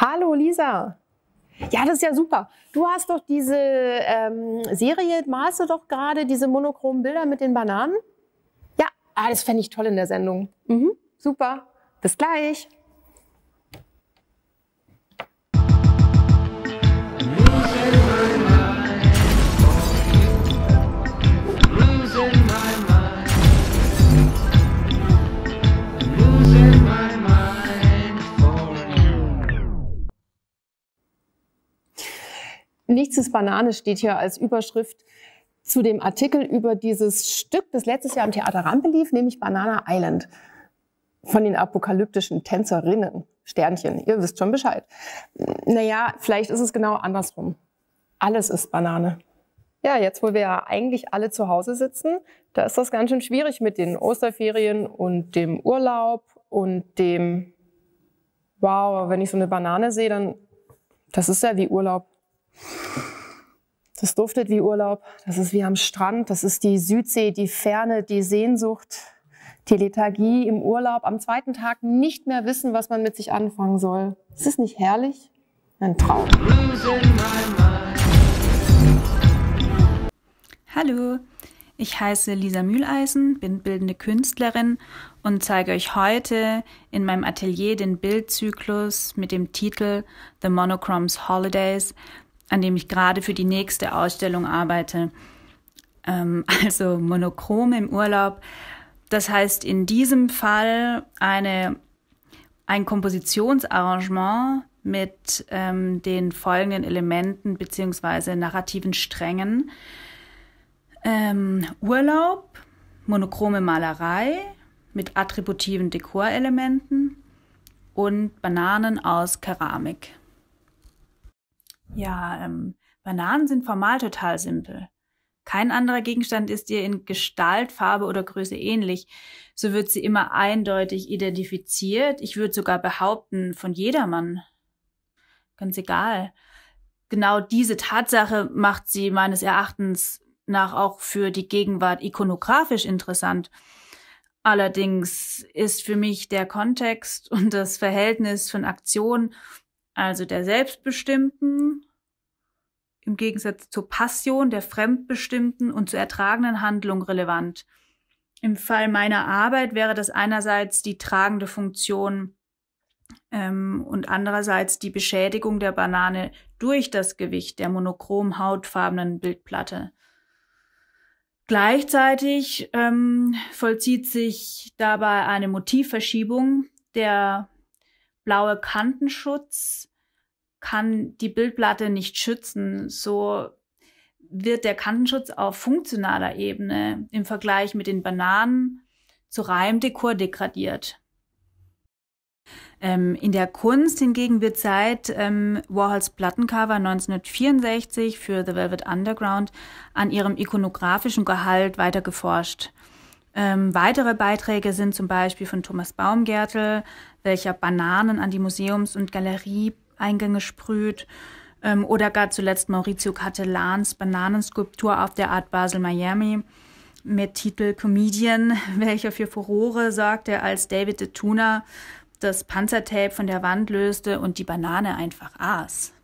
Hallo Lisa. Ja, das ist ja super. Du hast doch diese ähm, Serie, malst du doch gerade diese monochromen Bilder mit den Bananen? Ja, ah, das fände ich toll in der Sendung. Mhm, super. Bis gleich. Nichts ist Banane steht hier als Überschrift zu dem Artikel über dieses Stück, das letztes Jahr im Theater Rampe lief, nämlich Banana Island von den apokalyptischen Tänzerinnen. Sternchen, ihr wisst schon Bescheid. Naja, vielleicht ist es genau andersrum. Alles ist Banane. Ja, jetzt, wo wir ja eigentlich alle zu Hause sitzen, da ist das ganz schön schwierig mit den Osterferien und dem Urlaub und dem, wow, wenn ich so eine Banane sehe, dann, das ist ja wie Urlaub. Das duftet wie Urlaub, das ist wie am Strand, das ist die Südsee, die Ferne, die Sehnsucht, die Lethargie im Urlaub, am zweiten Tag nicht mehr wissen, was man mit sich anfangen soll. Ist es nicht herrlich? Ein Traum. Hallo, ich heiße Lisa Mühleisen, bin bildende Künstlerin und zeige euch heute in meinem Atelier den Bildzyklus mit dem Titel The Monochromes Holidays an dem ich gerade für die nächste Ausstellung arbeite. Ähm, also monochrom im Urlaub. Das heißt in diesem Fall eine, ein Kompositionsarrangement mit ähm, den folgenden Elementen beziehungsweise narrativen Strängen. Ähm, Urlaub, monochrome Malerei mit attributiven Dekorelementen und Bananen aus Keramik. Ja, ähm, Bananen sind formal total simpel. Kein anderer Gegenstand ist ihr in Gestalt, Farbe oder Größe ähnlich. So wird sie immer eindeutig identifiziert. Ich würde sogar behaupten, von jedermann. Ganz egal. Genau diese Tatsache macht sie meines Erachtens nach auch für die Gegenwart ikonografisch interessant. Allerdings ist für mich der Kontext und das Verhältnis von Aktion also der selbstbestimmten, im Gegensatz zur Passion, der fremdbestimmten und zu ertragenden Handlung relevant. Im Fall meiner Arbeit wäre das einerseits die tragende Funktion ähm, und andererseits die Beschädigung der Banane durch das Gewicht der monochrom hautfarbenen Bildplatte. Gleichzeitig ähm, vollzieht sich dabei eine Motivverschiebung der blaue Kantenschutz kann die Bildplatte nicht schützen. So wird der Kantenschutz auf funktionaler Ebene im Vergleich mit den Bananen zu reinem Dekor degradiert. Ähm, in der Kunst hingegen wird seit ähm, Warhols Plattencover 1964 für The Velvet Underground an ihrem ikonografischen Gehalt weiter geforscht. Ähm, weitere Beiträge sind zum Beispiel von Thomas Baumgärtel, welcher Bananen an die Museums- und Galerieeingänge sprüht, ähm, oder gar zuletzt Maurizio Catellans Bananenskulptur auf der Art Basel Miami mit Titel Comedian, welcher für Furore sorgte, als David de Tuna das Panzertape von der Wand löste und die Banane einfach aß.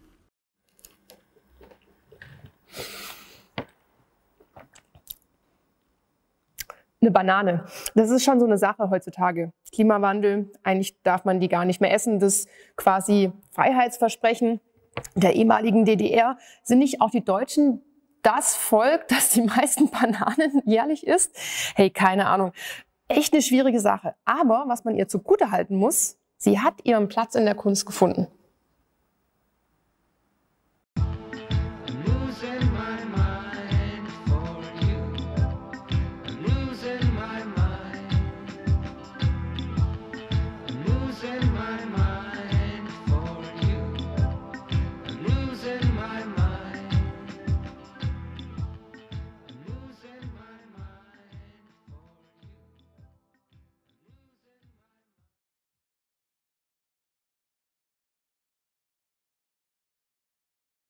eine Banane. Das ist schon so eine Sache heutzutage. Klimawandel, eigentlich darf man die gar nicht mehr essen. Das quasi Freiheitsversprechen der ehemaligen DDR. Sind nicht auch die Deutschen das Volk, das die meisten Bananen jährlich isst? Hey, keine Ahnung. Echt eine schwierige Sache. Aber was man ihr zugute halten muss, sie hat ihren Platz in der Kunst gefunden.